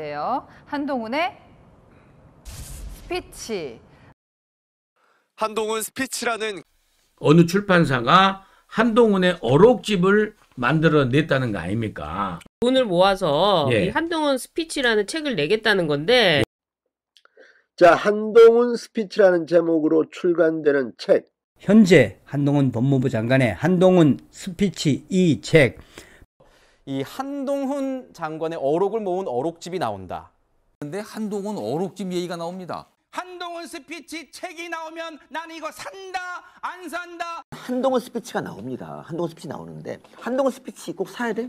인요 한동훈의 스피치. 한동훈 스피치라는 어느 출판사가 한동훈의 어록집을 만들어냈다는 거 아닙니까? 돈을 모아서 예. 이 한동훈 스피치라는 책을 내겠다는 건데 예. 자 한동훈 스피치라는 제목으로 출간되는 책 현재 한동훈 법무부 장관의 한동훈 스피치 이책 이 한동훈 장관의 어록을 모은 어록집이 나온다. 근데 한동훈 어록집 얘기가 나옵니다. 한동훈 스피치 책이 나오면 난 이거 산다 안 산다. 한동훈 스피치가 나옵니다. 한동훈 스피치 나오는데 한동훈 스피치 꼭 사야 돼?